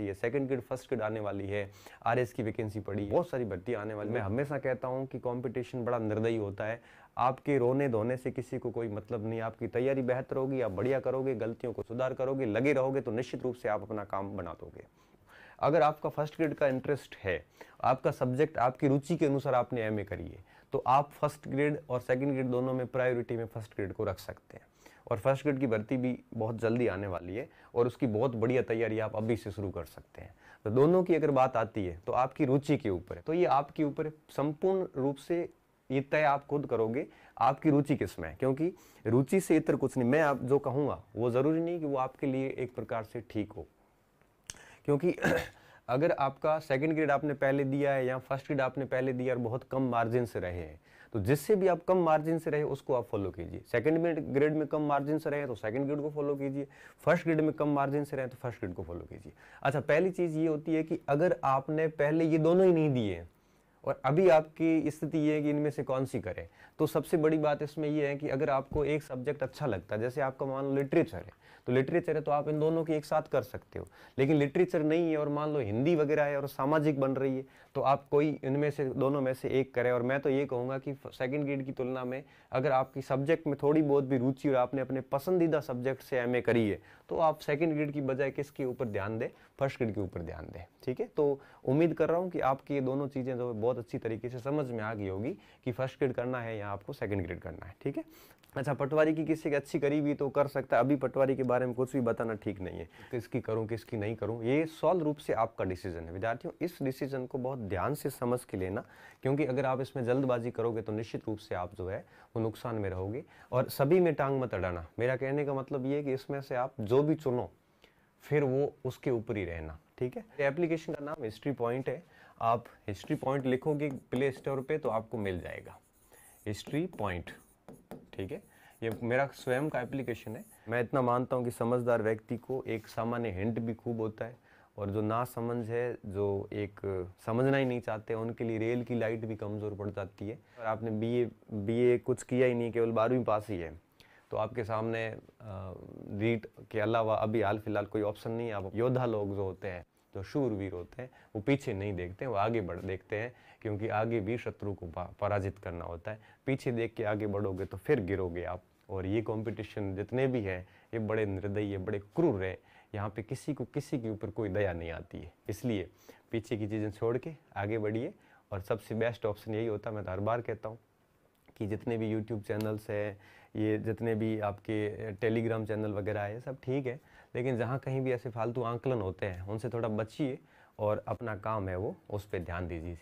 चाहिए second grade first grade आने वाली है आर की वैकेंसी पड़ी बहुत सारी भर्ती आने वाली मैं हमेशा कहता हूँ कि कॉम्पिटिशन बड़ा निर्दयी होता है आपके रोने धोने से किसी को कोई मतलब नहीं आपकी तैयारी बेहतर होगी आप बढ़िया करोगे गलतियों को सुधार करोगे लगे रहोगे तो निश्चित रूप से आप अपना काम बना दोगे अगर आपका फर्स्ट ग्रेड का इंटरेस्ट है आपका सब्जेक्ट आपकी रुचि के अनुसार आपने एम करी है तो आप फर्स्ट ग्रेड और सेकंड ग्रेड दोनों में प्रायोरिटी में फर्स्ट ग्रेड को रख सकते हैं और फर्स्ट ग्रेड की भर्ती भी बहुत जल्दी आने वाली है और उसकी बहुत बढ़िया तैयारी आप अभी से शुरू कर सकते हैं तो दोनों की अगर बात आती है तो आपकी रुचि के ऊपर है तो ये आपके ऊपर संपूर्ण रूप से ये तय आप खुद करोगे आपकी रुचि किस में है क्योंकि रुचि से इतर कुछ नहीं मैं आप जो कहूँगा वो ज़रूरी नहीं कि वो आपके लिए एक प्रकार से ठीक हो क्योंकि अगर आपका सेकंड ग्रेड आपने पहले दिया है या फर्स्ट ग्रेड आपने पहले दिया और बहुत कम मार्जिन से रहे हैं तो जिससे भी आप कम मार्जिन से रहे उसको आप फॉलो कीजिए सेकंड ग्रेड में कम मार्जिन से रहे तो सेकंड ग्रेड को फॉलो कीजिए फर्स्ट ग्रेड में कम मार्जिन से रहे तो फर्स्ट ग्रेड को फॉलो कीजिए अच्छा पहली चीज़ ये होती है कि अगर आपने पहले ये दोनों ही नहीं दिए और अभी आपकी स्थिति ये है कि इनमें से कौन सी करें तो सबसे बड़ी बात इसमें यह है कि अगर आपको एक सब्जेक्ट अच्छा लगता है जैसे आपका मान लो लिटरेचर है तो लिटरेचर है तो आप इन दोनों की एक साथ कर सकते हो लेकिन लिटरेचर नहीं है और मान लो हिंदी वगैरह है और सामाजिक बन रही है तो आप कोई इनमें से दोनों में से एक करें और मैं तो ये कहूँगा कि सेकेंड ग्रेड की तुलना में अगर आपकी सब्जेक्ट में थोड़ी बहुत भी रुचि और आपने अपने पसंदीदा सब्जेक्ट से एम करी है तो आप सेकेंड ग्रेड की बजाय किसके ऊपर ध्यान दें फर्स्ट ग्रेड के ऊपर ध्यान दें ठीक है तो उम्मीद कर रहा हूँ कि आपकी ये दोनों चीज़ें जो बहुत बहुत अच्छी तरीके से समझ में आ गई होगी कि फर्स्ट ग्रेड करना है या आपको सेकेंड ग्रेड करना है ठीक है अच्छा पटवारी की किसी की अच्छी करी भी तो कर सकता है अभी पटवारी के बारे में कुछ भी बताना ठीक नहीं है किसकी तो करूं किसकी नहीं करूं ये सॉल रूप से आपका डिसीजन है विद्यार्थियों इस डिसीजन को बहुत ध्यान से समझ के लेना क्योंकि अगर आप इसमें जल्दबाजी करोगे तो निश्चित रूप से आप जो है वो नुकसान में रहोगे और सभी में टांग मत अड़ाना मेरा कहने का मतलब ये कि इसमें से आप जो भी चुनो फिर वो उसके ऊपर ही रहना ठीक है एप्लीकेशन का नाम हिस्ट्री पॉइंट है आप हिस्ट्री पॉइंट लिखोगे प्ले स्टोर पे तो आपको मिल जाएगा हिस्ट्री पॉइंट ठीक है ये मेरा स्वयं का एप्लीकेशन है मैं इतना मानता हूँ कि समझदार व्यक्ति को एक सामान्य हिंट भी खूब होता है और जो ना समझ है जो एक समझना ही नहीं चाहते उनके लिए रेल की लाइट भी कमज़ोर पड़ जाती है और आपने बी ए बी ए कुछ किया ही नहीं केवल बारहवीं पास ही है तो आपके सामने रीट के अलावा अभी हाल फिलहाल कोई ऑप्शन नहीं है आप योद्धा लोग जो होते हैं जो तो शूरवीर होते हैं वो पीछे नहीं देखते वो आगे बढ़ देखते हैं क्योंकि आगे भी शत्रु को पराजित करना होता है पीछे देख के आगे बढ़ोगे तो फिर गिरोगे आप और ये कंपटीशन जितने भी हैं ये बड़े निर्दयी है बड़े क्रूर हैं यहाँ पे किसी को किसी के ऊपर कोई दया नहीं आती है इसलिए पीछे की चीज़ें छोड़ के आगे बढ़िए और सबसे बेस्ट ऑप्शन यही होता है मैं तो हर बार कहता हूँ कि जितने भी यूट्यूब चैनल्स हैं ये जितने भी आपके टेलीग्राम चैनल वगैरह है सब ठीक है लेकिन जहाँ कहीं भी ऐसे फालतू आंकलन होते हैं उनसे थोड़ा बचिए और अपना काम है वो उस पर ध्यान दीजिए